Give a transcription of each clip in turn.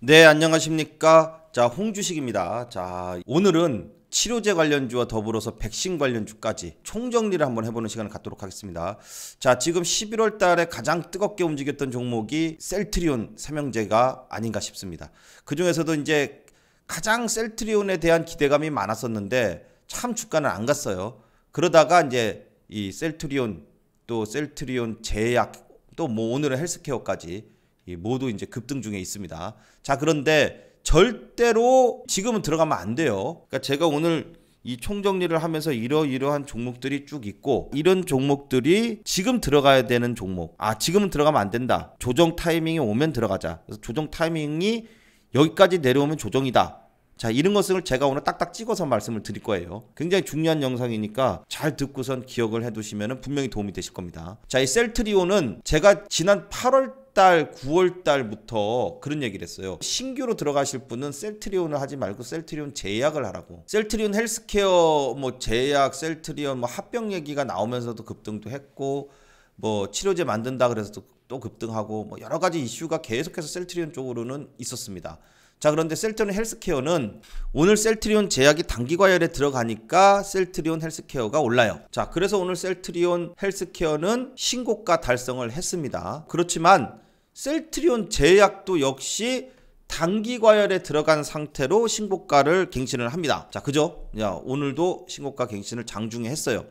네, 안녕하십니까. 자, 홍주식입니다. 자, 오늘은 치료제 관련주와 더불어서 백신 관련주까지 총정리를 한번 해보는 시간을 갖도록 하겠습니다. 자, 지금 11월 달에 가장 뜨겁게 움직였던 종목이 셀트리온 삼형제가 아닌가 싶습니다. 그 중에서도 이제 가장 셀트리온에 대한 기대감이 많았었는데 참 주가는 안 갔어요. 그러다가 이제 이 셀트리온 또 셀트리온 제약 또 뭐 오늘은 헬스케어까지 예, 모두 이제 급등 중에 있습니다. 자, 그런데 절대로 지금은 들어가면 안 돼요. 그러니까 제가 오늘 이 총정리를 하면서 이러이러한 종목들이 쭉 있고 이런 종목들이 지금 들어가야 되는 종목 아 지금은 들어가면 안 된다 조정 타이밍이 오면 들어가자 그래서 조정 타이밍이 여기까지 내려오면 조정이다 자 이런 것을 제가 오늘 딱딱 찍어서 말씀을 드릴 거예요 굉장히 중요한 영상이니까 잘 듣고선 기억을 해두시면 분명히 도움이 되실 겁니다 자 이 셀트리온은 제가 지난 8월 달, 9월 달부터 그런 얘기를 했어요. 신규로 들어가실 분은 셀트리온을 하지 말고 셀트리온 제약을 하라고. 셀트리온 헬스케어 뭐 제약, 셀트리온 뭐 합병 얘기가 나오면서도 급등도 했고 뭐 치료제 만든다 그래서 또, 또 급등하고 뭐 여러 가지 이슈가 계속해서 셀트리온 쪽으로는 있었습니다. 자 그런데 셀트리온 헬스케어는 오늘 셀트리온 제약이 단기과열에 들어가니까 셀트리온 헬스케어가 올라요 자 그래서 오늘 셀트리온 헬스케어는 신고가 달성을 했습니다 그렇지만 셀트리온 제약도 역시 단기 과열에 들어간 상태로 신고가를 갱신을 합니다. 자, 그죠? 야, 오늘도 신고가 갱신을 장중에 했어요.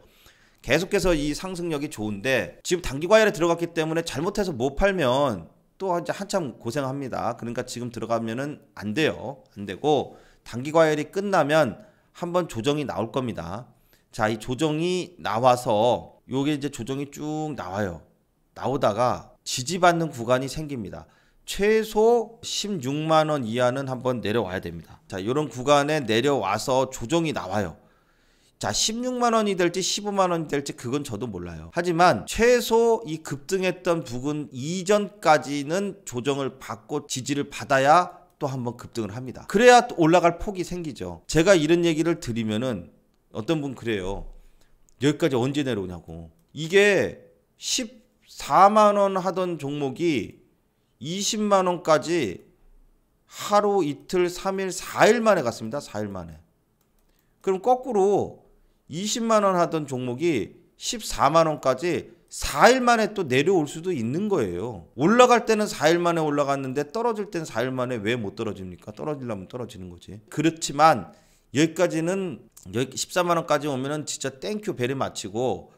계속해서 이 상승력이 좋은데 지금 단기 과열에 들어갔기 때문에 잘못해서 못 팔면 또 이제 한참 고생합니다. 그러니까 지금 들어가면은 안 돼요. 안 되고 단기 과열이 끝나면 한번 조정이 나올 겁니다. 자, 이 조정이 나와서 요게 이제 조정이 쭉 나와요. 나오다가 지지받는 구간이 생깁니다. 최소 16만 원 이하는 한번 내려와야 됩니다. 자, 이런 구간에 내려와서 조정이 나와요. 자, 16만 원이 될지 15만 원이 될지 그건 저도 몰라요. 하지만 최소 이 급등했던 부근 이전까지는 조정을 받고 지지를 받아야 또 한번 급등을 합니다. 그래야 올라갈 폭이 생기죠. 제가 이런 얘기를 드리면은 어떤 분 그래요. 여기까지 언제 내려오냐고. 이게 10 4만 원 하던 종목이 20만 원까지 하루 이틀 3일 4일 만에 갔습니다. 4일 만에. 그럼 거꾸로 20만 원 하던 종목이 14만 원까지 4일 만에 또 내려올 수도 있는 거예요. 올라갈 때는 4일 만에 올라갔는데 떨어질 땐 4일 만에 왜 못 떨어집니까? 떨어질라면 떨어지는 거지. 그렇지만 여기까지는 14만 원까지 오면은 진짜 땡큐 베리 마치고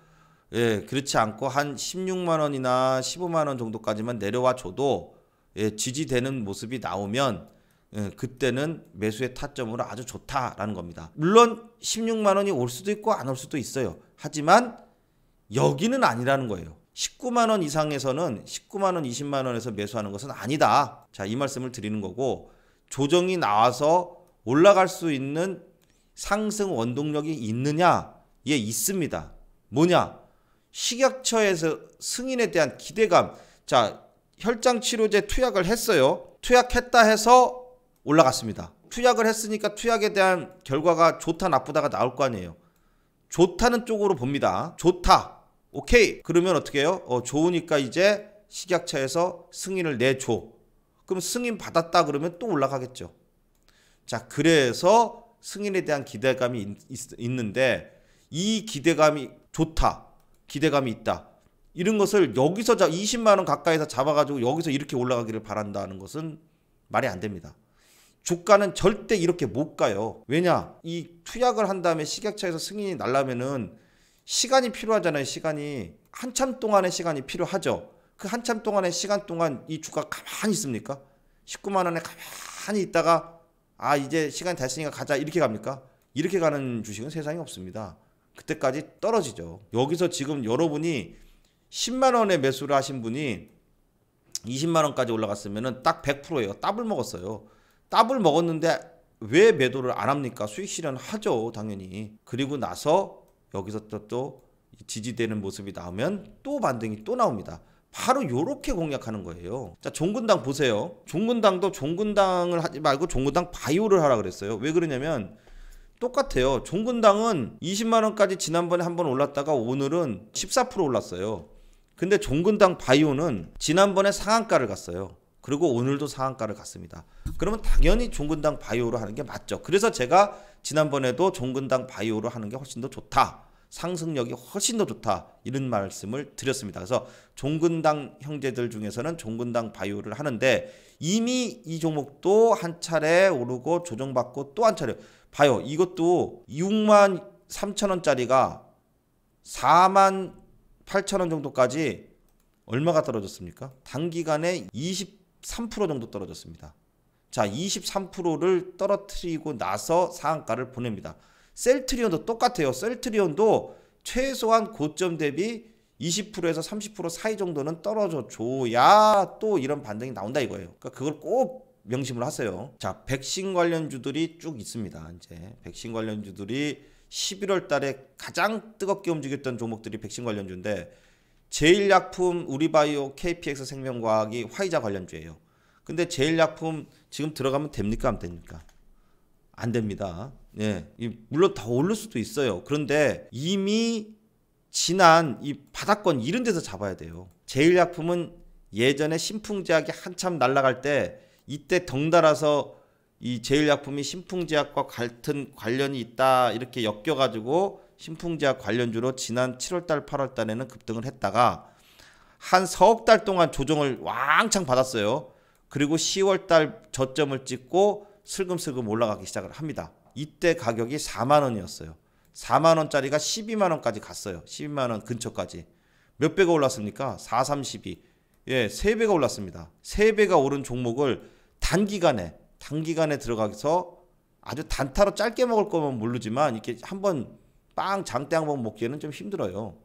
예, 그렇지 않고 한 16만 원이나 15만 원 정도까지만 내려와 줘도 예, 지지되는 모습이 나오면 예, 그때는 매수의 타점으로 아주 좋다라는 겁니다. 물론 16만 원이 올 수도 있고 안 올 수도 있어요. 하지만 여기는 아니라는 거예요. 19만 원 이상에서는 19만 원, 20만 원에서 매수하는 것은 아니다. 자, 이 말씀을 드리는 거고 조정이 나와서 올라갈 수 있는 상승 원동력이 있느냐? 예, 있습니다. 뭐냐? 식약처에서 승인에 대한 기대감. 자, 혈장 치료제 투약을 했어요. 투약했다 해서 올라갔습니다. 투약을 했으니까 투약에 대한 결과가 좋다 나쁘다가 나올 거 아니에요. 좋다는 쪽으로 봅니다. 좋다. 오케이. 그러면 어떻게 해요? 어, 좋으니까 이제 식약처에서 승인을 내줘. 그럼 승인 받았다 그러면 또 올라가겠죠. 자, 그래서 승인에 대한 기대감이 있, 있는데 이 기대감이 좋다. 기대감이 있다. 이런 것을 여기서 20만 원 가까이서 잡아가지고 여기서 이렇게 올라가기를 바란다는 것은 말이 안 됩니다. 주가는 절대 이렇게 못 가요. 왜냐? 이 투약을 한 다음에 식약처에서 승인이 날라면은 시간이 필요하잖아요. 시간이 한참 동안의 시간이 필요하죠. 그 한참 동안의 시간 동안 이 주가 가만히 있습니까? 19만 원에 가만히 있다가 아 이제 시간 이 됐으니까 가자 이렇게 갑니까? 이렇게 가는 주식은 세상에 없습니다. 그때까지 떨어지죠. 여기서 지금 여러분이 10만 원에 매수를 하신 분이 20만 원까지 올라갔으면딱 100%예요. 따블 먹었어요. 따블 먹었는데 왜 매도를 안 합니까? 수익 실현 하죠, 당연히. 그리고 나서 여기서 또, 또 지지되는 모습이 나오면 또 반등이 또 나옵니다. 바로 이렇게 공략하는 거예요. 자, 종근당 보세요. 종근당도 종근당을 하지 말고 종근당 바이오를 하라 그랬어요. 왜 그러냐면 똑같아요. 종근당은 20만원까지 지난번에 한 번 올랐다가 오늘은 14% 올랐어요. 근데 종근당 바이오는 지난번에 상한가를 갔어요. 그리고 오늘도 상한가를 갔습니다. 그러면 당연히 종근당 바이오로 하는 게 맞죠. 그래서 제가 지난번에도 종근당 바이오로 하는 게 훨씬 더 좋다. 상승력이 훨씬 더 좋다. 이런 말씀을 드렸습니다. 그래서 종근당 형제들 중에서는 종근당 바이오를 하는데 이미 이 종목도 한 차례 오르고 조정받고 또 한 차례 봐요. 이것도 6만 3천 원짜리가 4만 8천 원 정도까지 얼마가 떨어졌습니까? 단기간에 23% 정도 떨어졌습니다. 자, 23%를 떨어뜨리고 나서 상한가를 보냅니다. 셀트리온도 똑같아요. 셀트리온도 최소한 고점 대비 20%에서 30% 사이 정도는 떨어져 줘야 또 이런 반등이 나온다 이거예요. 그러니까 그걸 꼭 명심을 하세요. 자, 백신 관련주들이 쭉 있습니다. 이제 백신 관련주들이 11월 달에 가장 뜨겁게 움직였던 종목들이 백신 관련주인데 제일약품, 우리바이오, KPX 생명과학이 화이자 관련주예요. 근데 제일약품 지금 들어가면 됩니까 안 됩니까? 안 됩니다. 예. 물론 더 오를 수도 있어요. 그런데 이미 지난 이 바닥권 이런 데서 잡아야 돼요. 제일약품은 예전에 신풍제약이 한참 날아갈 때 이때 덩달아서 이 제일약품이 신풍제약과 같은 관련이 있다 이렇게 엮여가지고 신풍제약 관련주로 지난 7월달 8월달에는 급등을 했다가 한4억달 동안 조정을 왕창 받았어요. 그리고 10월달 저점을 찍고 슬금슬금 올라가기 시작을 합니다. 이때 가격이 4만 원이었어요. 4만 원짜리가 12만 원까지 갔어요. 12만 원 근처까지. 몇 배가 올랐습니까? 432. 1 예, 3배가 올랐습니다. 3배가 오른 종목을 단기간에 단기간에 들어가서 아주 단타로 짧게 먹을 거면 모르지만 이렇게 한번 빵 잠때 한번 먹기에는 좀 힘들어요.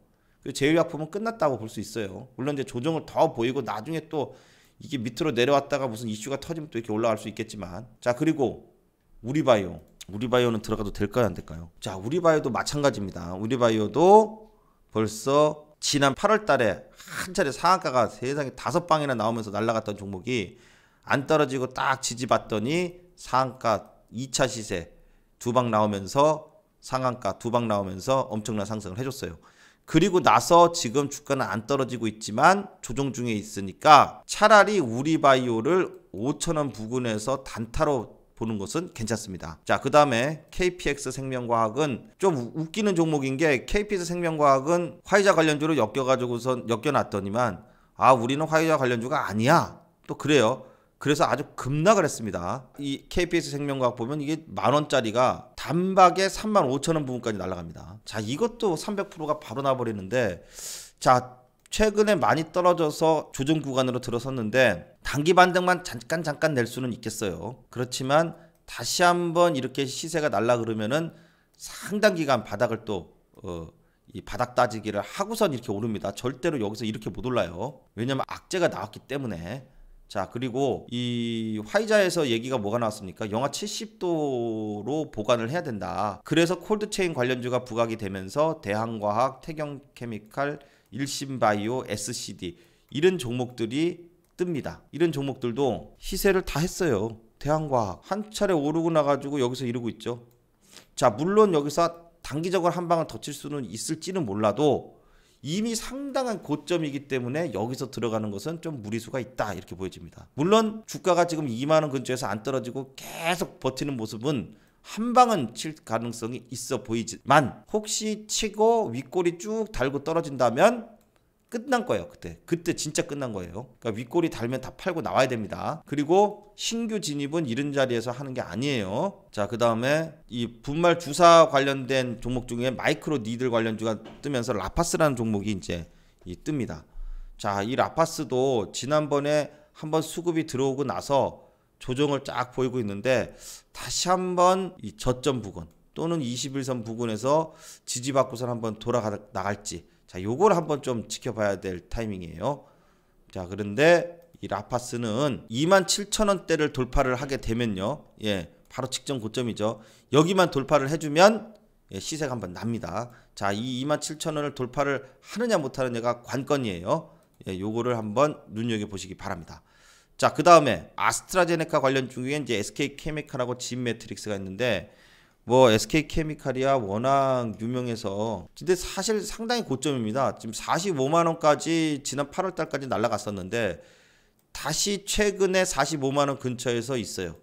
그 제휴약품은 끝났다고 볼 수 있어요. 물론 이제 조정을 더 보이고 나중에 또 이게 밑으로 내려왔다가 무슨 이슈가 터지면 또 이렇게 올라갈 수 있겠지만 자 그리고 우리바이오 우리바이오는 들어가도 될까요 안 될까요? 자 우리바이오도 마찬가지입니다. 우리바이오도 벌써 지난 8월 달에 한 차례 상한가가 세상에 다섯 방이나 나오면서 날라갔던 종목이 안 떨어지고 딱 지지받더니 상한가 2차 시세 두 방 나오면서 상한가 두 방 나오면서 엄청난 상승을 해줬어요. 그리고 나서 지금 주가는 안 떨어지고 있지만 조정 중에 있으니까 차라리 우리 바이오를 5천원 부근에서 단타로 보는 것은 괜찮습니다. 자, 그 다음에 KPX 생명과학은 좀 웃기는 종목인 게 KPX 생명과학은 화이자 관련주로 엮여가지고선 엮여놨더니만 아, 우리는 화이자 관련주가 아니야. 또 그래요. 그래서 아주 급락을 했습니다. 이 k b s 생명과학 보면 이게 만 원짜리가 단박에 3만 5천 원 부분까지 날아갑니다. 자, 이것도 300%가 바로 나버리는데 자, 최근에 많이 떨어져서 조정 구간으로 들어섰는데 단기 반등만 잠깐 잠깐 낼 수는 있겠어요. 그렇지만 다시 한번 이렇게 시세가 날라 그러면은 상당 기간 바닥을 또 어, 이 바닥 따지기를 하고선 이렇게 오릅니다. 절대로 여기서 이렇게 못 올라요. 왜냐면 악재가 나왔기 때문에 자, 그리고 이 화이자에서 얘기가 뭐가 나왔습니까? 영하 70도로 보관을 해야 된다. 그래서 콜드체인 관련주가 부각이 되면서 대한과학, 태경케미칼, 일신바이오, SCD 이런 종목들이 뜹니다. 이런 종목들도 희세를다 했어요. 대한과학 한 차례 오르고 나가지고 여기서 이러고 있죠. 자, 물론 여기서 단기적으로 한 방을 더칠 수는 있을지는 몰라도 이미 상당한 고점이기 때문에 여기서 들어가는 것은 좀 무리수가 있다 이렇게 보여집니다. 물론 주가가 지금 2만 원 근처에서 안 떨어지고 계속 버티는 모습은 한 방은 칠 가능성이 있어 보이지만 혹시 치고 윗골이 쭉 달고 떨어진다면 끝난 거예요. 그때. 그때 진짜 끝난 거예요. 그러니까 윗골이 달면 다 팔고 나와야 됩니다. 그리고 신규 진입은 이런 자리에서 하는 게 아니에요. 자, 그 다음에 이 분말 주사 관련된 종목 중에 마이크로 니들 관련주가 뜨면서 라파스라는 종목이 이제 이 뜹니다. 자, 이 라파스도 지난번에 한번 수급이 들어오고 나서 조정을 쫙 보이고 있는데 다시 한번 이 저점 부근 또는 21선 부근에서 지지받고선 한번 돌아가 나갈지 자, 요걸 한번 좀 지켜봐야 될 타이밍이에요. 자, 그런데 이 라파스는 27,000원대를 돌파를 하게 되면요. 예, 바로 직전 고점이죠. 여기만 돌파를 해주면 예, 시세가 한번 납니다. 자, 이 27,000원을 돌파를 하느냐 못하느냐가 관건이에요. 예, 요거를 한번 눈여겨보시기 바랍니다. 자, 그 다음에 아스트라제네카 관련 중에 이제 SK 케미칼하고 진 매트릭스가 있는데 뭐 SK 케미칼이야 워낙 유명해서 근데 사실 상당히 고점입니다. 지금 45만 원까지 지난 8월 달까지 날라갔었는데 다시 최근에 45만 원 근처에서 있어요.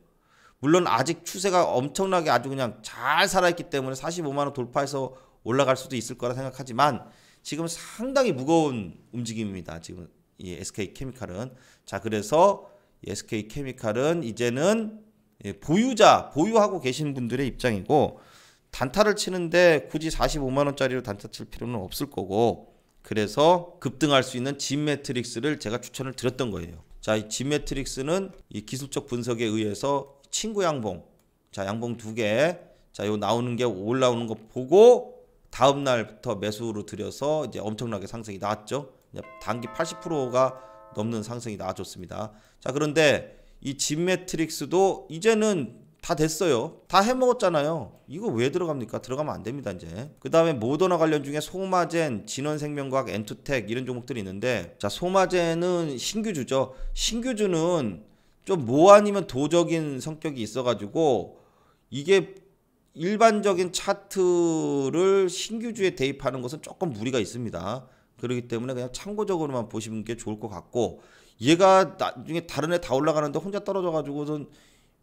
물론 아직 추세가 엄청나게 아주 그냥 잘 살아있기 때문에 45만 원 돌파해서 올라갈 수도 있을 거라 생각하지만 지금 상당히 무거운 움직임입니다. 지금 이 SK 케미칼은 자 그래서 SK 케미칼은 이제는 예, 보유자, 보유하고 계신 분들의 입장이고 단타를 치는데 굳이 45만 원짜리로 단타 칠 필요는 없을 거고 그래서 급등할 수 있는 진 매트릭스를 제가 추천을 드렸던 거예요. 자, 이진 매트릭스는 이 기술적 분석에 의해서 친구 양봉, 자 양봉 두 개, 자요 나오는 게 올라오는 거 보고 다음 날부터 매수로 들여서 이제 엄청나게 상승이 나왔죠. 단기 80%가 넘는 상승이 나와줬습니다. 자 그런데 이집 매트릭스도 이제는 다 됐어요. 다 해먹었잖아요. 이거 왜 들어갑니까? 들어가면 안 됩니다, 이제. 그 다음에 모더나 관련 중에 소마젠, 진원생명과학, 엔투텍 이런 종목들이 있는데, 자, 소마젠은 신규주죠. 신규주는 좀뭐 아니면 도적인 성격이 있어가지고, 이게 일반적인 차트를 신규주에 대입하는 것은 조금 무리가 있습니다. 그렇기 때문에 그냥 참고적으로만 보시는 게 좋을 것 같고, 얘가 나중에 다른 애 다 올라가는데 혼자 떨어져가지고선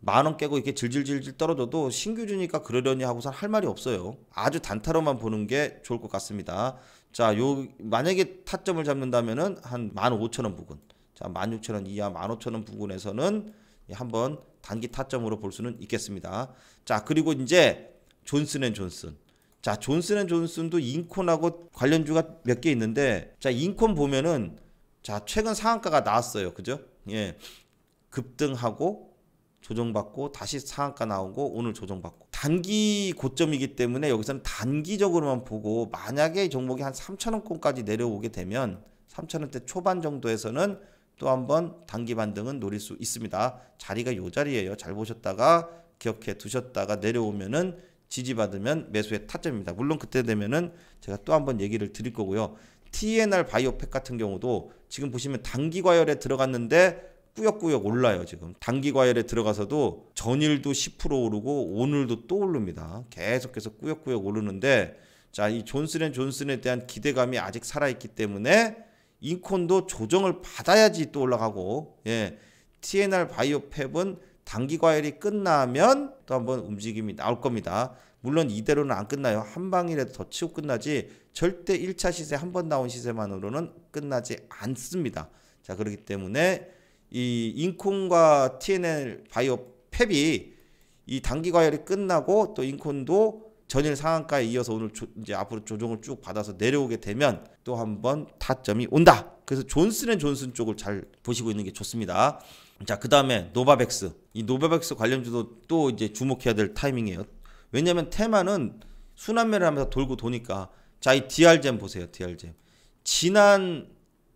만원 깨고 이렇게 질질질질 떨어져도 신규주니까 그러려니 하고선 할 말이 없어요. 아주 단타로만 보는 게 좋을 것 같습니다. 자, 요 만약에 타점을 잡는다면은 한만 오천 원 부근. 자, 만 육천 원 이하 만 오천 원 부근에서는 예, 한번 단기 타점으로 볼 수는 있겠습니다. 자, 그리고 이제 존슨앤존슨. 자, 존슨앤존슨도 인콘하고 관련주가 몇 개 있는데 자, 인콘 보면은 자, 최근 상한가가 나왔어요. 그죠? 예. 급등하고 조정받고 다시 상한가 나오고 오늘 조정받고 단기 고점이기 때문에 여기서는 단기적으로만 보고 만약에 종목이 한 3천원권까지 내려오게 되면 3천원대 초반 정도에서는 또 한번 단기 반등은 노릴 수 있습니다. 자리가 요 자리예요. 잘 보셨다가 기억해 두셨다가 내려오면은 지지받으면 매수의 타점입니다. 물론 그때 되면은 제가 또 한번 얘기를 드릴 거고요. TNR 바이오팩 같은 경우도 지금 보시면 단기 과열에 들어갔는데 꾸역꾸역 올라요 지금 단기 과열에 들어가서도 전일도 10% 오르고 오늘도 또 오릅니다 계속해서 꾸역꾸역 오르는데 자 이 존슨앤존슨에 대한 기대감이 아직 살아있기 때문에 인콘도 조정을 받아야지 또 올라가고 예 TNR 바이오팹은 단기 과열이 끝나면 또 한번 움직임이 나올 겁니다. 물론 이대로는 안 끝나요. 한 방이라도 더 치고 끝나지 절대 1차 시세 한 번 나온 시세만으로는 끝나지 않습니다. 자 그렇기 때문에 이 인콘과 TNL 바이오 팹이 이 단기 과열이 끝나고 또 인콘도 전일 상한가에 이어서 오늘 조, 이제 앞으로 조정을 쭉 받아서 내려오게 되면 또 한번 타점이 온다. 그래서 존슨앤존슨 쪽을 잘 보시고 있는 게 좋습니다. 자, 그 다음에 노바백스. 이 노바백스 관련주도 또 이제 주목해야 될 타이밍이에요. 왜냐면 테마는 순환매를 하면서 돌고 도니까 자, 이 DR잼 보세요. DR잼. 지난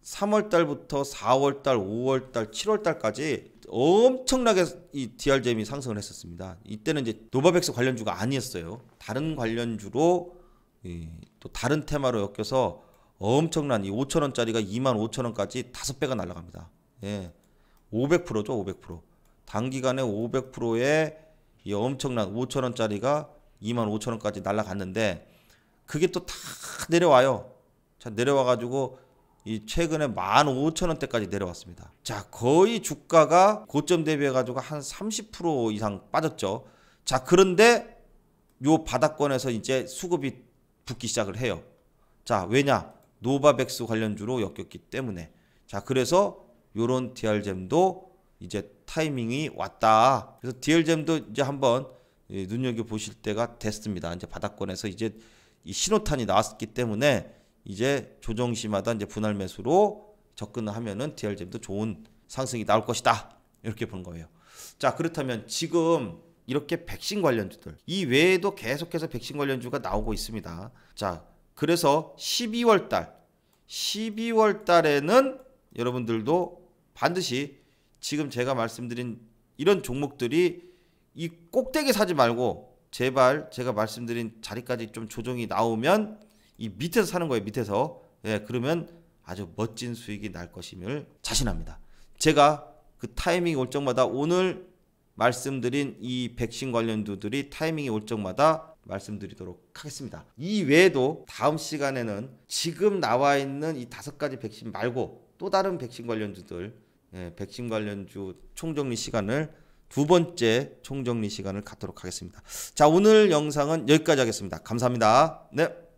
3월달부터 4월달, 5월달, 7월달까지 엄청나게 이 DR잼이 상승을 했었습니다. 이때는 이제 노바백스 관련주가 아니었어요. 다른 관련주로 또 다른 테마로 엮여서 엄청난 이 5천 원짜리가 2만 5천 원까지 다섯 배가 날라갑니다. 예, 500%죠, 500%. 단기간에 500%의 이 엄청난 5천 원짜리가 2만 5천 원까지 날라갔는데 그게 또 다 내려와요. 자 내려와 가지고 이 최근에 15,000원대까지 내려왔습니다. 자, 거의 주가가 고점 대비해 가지고 한 30% 이상 빠졌죠. 자, 그런데 요 바닥권에서 이제 수급이 붙기 시작을 해요. 자, 왜냐? 노바백스 관련주로 엮였기 때문에 자 그래서 요런 DR잼도 이제 타이밍이 왔다. 그래서 DR잼도 이제 한번 예, 눈여겨 보실 때가 됐습니다. 이제 바닥권에서 이제 이 신호탄이 나왔기 때문에 이제 조정 시마다 이제 분할 매수로 접근을 하면은 DR잼도 좋은 상승이 나올 것이다. 이렇게 보는 거예요. 자, 그렇다면 지금 이렇게 백신 관련주들 이 외에도 계속해서 백신 관련주가 나오고 있습니다. 자, 그래서 12월 달, 12월 달에는 여러분들도 반드시 지금 제가 말씀드린 이런 종목들이 이 꼭대기 사지 말고 제발 제가 말씀드린 자리까지 좀 조정이 나오면 이 밑에서 사는 거예요, 밑에서. 예, 그러면 아주 멋진 수익이 날 것임을 자신합니다. 제가 그 타이밍이 올 적마다 오늘 말씀드린 이 백신 관련주들이 타이밍이 올 적마다 말씀드리도록 하겠습니다. 이 외에도 다음 시간에는 지금 나와 있는 이 다섯 가지 백신 말고 또 다른 백신 관련주들 예, 백신 관련주 총정리 시간을 두 번째 총정리 시간을 갖도록 하겠습니다. 자, 오늘 영상은 여기까지 하겠습니다. 감사합니다. 네.